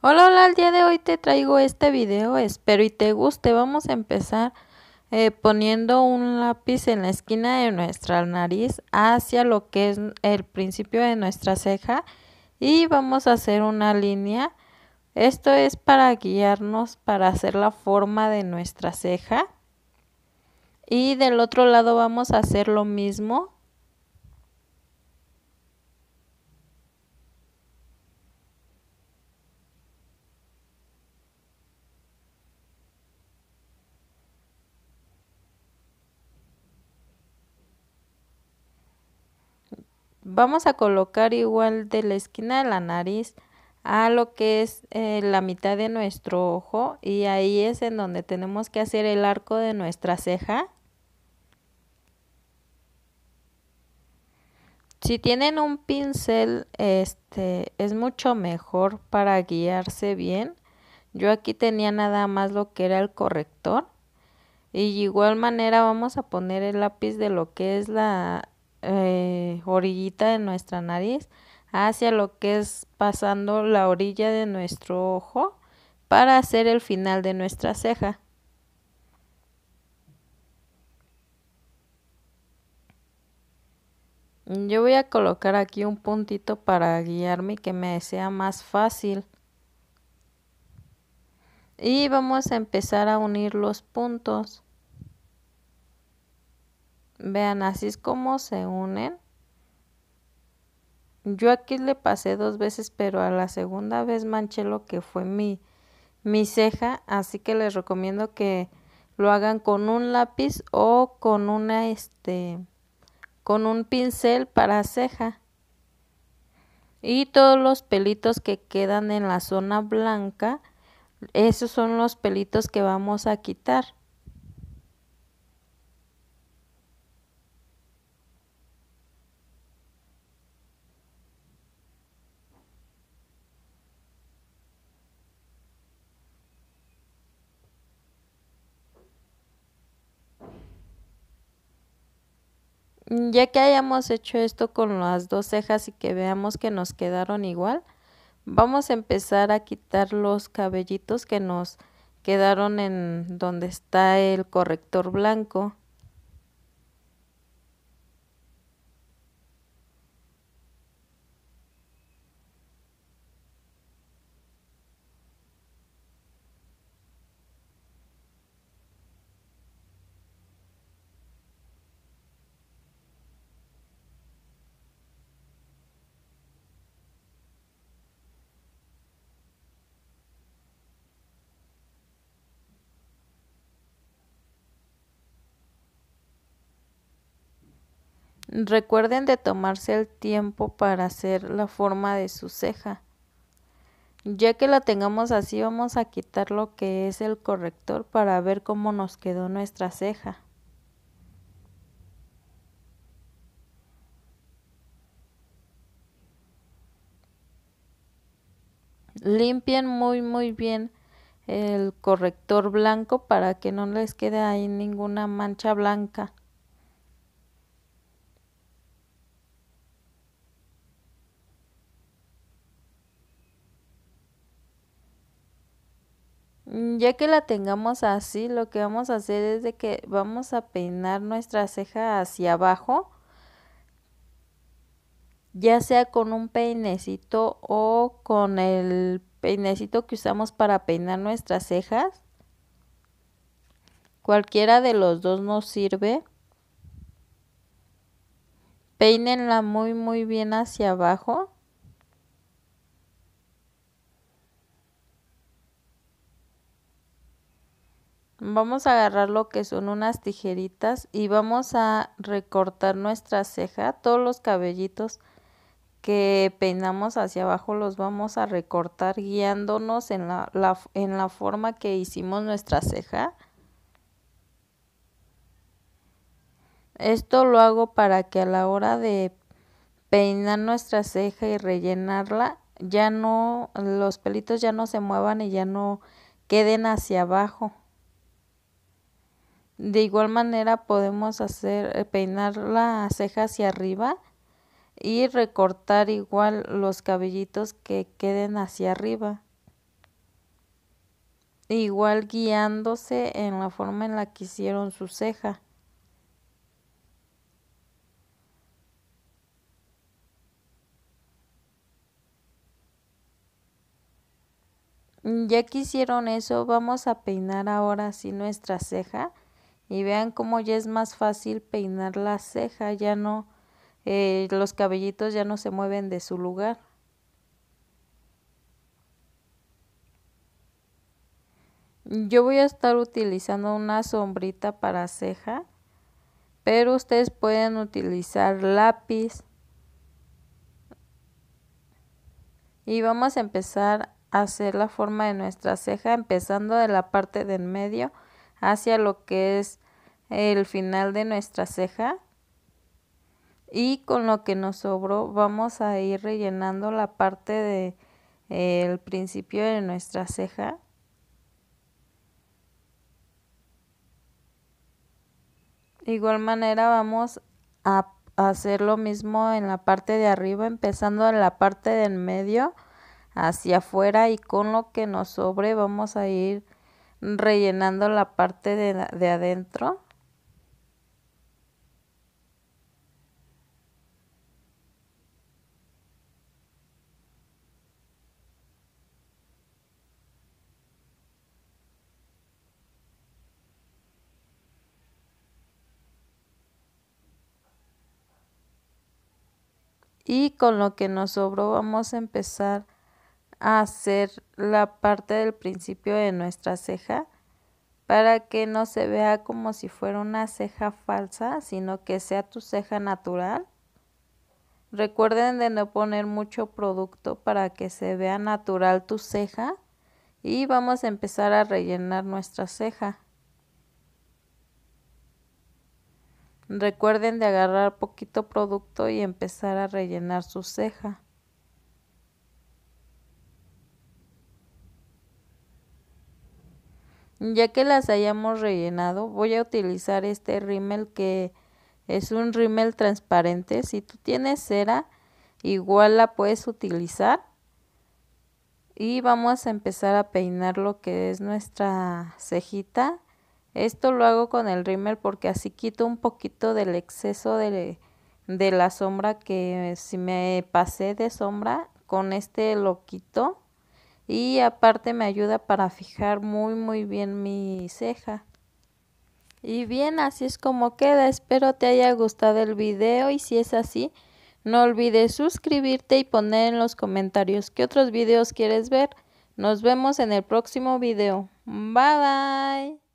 Hola, hola, el día de hoy te traigo este video, espero y te guste. Vamos a empezar eh, poniendo un lápiz en la esquina de nuestra nariz hacia lo que es el principio de nuestra ceja y vamos a hacer una línea. Esto es para guiarnos para hacer la forma de nuestra ceja. Y del otro lado vamos a hacer lo mismo. Vamos a colocar igual de la esquina de la nariz a lo que es eh, la mitad de nuestro ojo y ahí es en donde tenemos que hacer el arco de nuestra ceja. Si tienen un pincel, este es mucho mejor para guiarse bien. Yo aquí tenía nada más lo que era el corrector. Y de igual manera vamos a poner el lápiz de lo que es la, eh, orillita de nuestra nariz hacia lo que es pasando la orilla de nuestro ojo para hacer el final de nuestra ceja. Yo voy a colocar aquí un puntito para guiarme y que me sea más fácil. Y vamos a empezar a unir los puntos. Vean, así es como se unen. Yo aquí le pasé dos veces, pero a la segunda vez manché lo que fue mi, mi ceja, así que les recomiendo que lo hagan con un lápiz o con una este con un pincel para ceja. Y todos los pelitos que quedan en la zona blanca, esos son los pelitos que vamos a quitar. Mm, ya que hayamos hecho esto con las dos cejas y que veamos que nos quedaron igual, vamos a empezar a quitar los cabellitos que nos quedaron en donde está el corrector blanco. Recuerden de tomarse el tiempo para hacer la forma de su ceja. Ya que la tengamos así, vamos a quitar lo que es el corrector para ver cómo nos quedó nuestra ceja. Limpien muy muy bien el corrector blanco para que no les quede ahí ninguna mancha blanca. Mm, ya que la tengamos así, lo que vamos a hacer es de que vamos a peinar nuestra ceja hacia abajo, ya sea con un peinecito o con el peinecito que usamos para peinar nuestras cejas. Cualquiera de los dos nos sirve. Peínenla muy muy bien hacia abajo. Vamos a agarrar lo que son unas tijeritas y vamos a recortar nuestra ceja, todos los cabellitos que peinamos hacia abajo los vamos a recortar guiándonos en la, en la forma que hicimos nuestra ceja. Esto lo hago para que a la hora de peinar nuestra ceja y rellenarla ya no los pelitos ya no se muevan y ya no queden hacia abajo. De igual manera podemos hacer eh, peinar la ceja hacia arriba y recortar igual los cabellitos que queden hacia arriba. Igual guiándose en la forma en la que hicieron su ceja. Ya que hicieron eso, vamos a peinar ahora así nuestra ceja y vean cómo ya es más fácil peinar la ceja, ya no, eh, los cabellitos ya no se mueven de su lugar. Yo voy a estar utilizando una sombrita para ceja, pero ustedes pueden utilizar lápiz. Y vamos a empezar a hacer la forma de nuestra ceja, empezando de la parte de en medio hacia lo que es el final de nuestra ceja y con lo que nos sobró vamos a ir rellenando la parte de el principio de nuestra ceja de igual manera vamos a hacer lo mismo en la parte de arriba empezando en la parte del medio hacia afuera y con lo que nos sobre vamos a ir rellenando la parte de, adentro. y con lo que nos sobró vamos a empezar hacer la parte del principio de nuestra ceja para que no se vea como si fuera una ceja falsa, sino que sea tu ceja natural. Recuerden de no poner mucho producto para que se vea natural tu ceja y vamos a empezar a rellenar nuestra ceja. Recuerden de agarrar poquito producto y empezar a rellenar su ceja. Ya que las hayamos rellenado, voy a utilizar este rímel que es un rímel transparente. Si tú tienes cera, igual la puedes utilizar. Y vamos a empezar a peinar lo que es nuestra cejita. Esto lo hago con el rímel porque así quito un poquito del exceso de, de la sombra que si me pasé de sombra, con este loquito y aparte me ayuda para fijar muy muy bien mi ceja. Y bien, así es como queda. Espero te haya gustado el video y si es así, no olvides suscribirte y poner en los comentarios qué otros videos quieres ver. Nos vemos en el próximo video. Bye bye.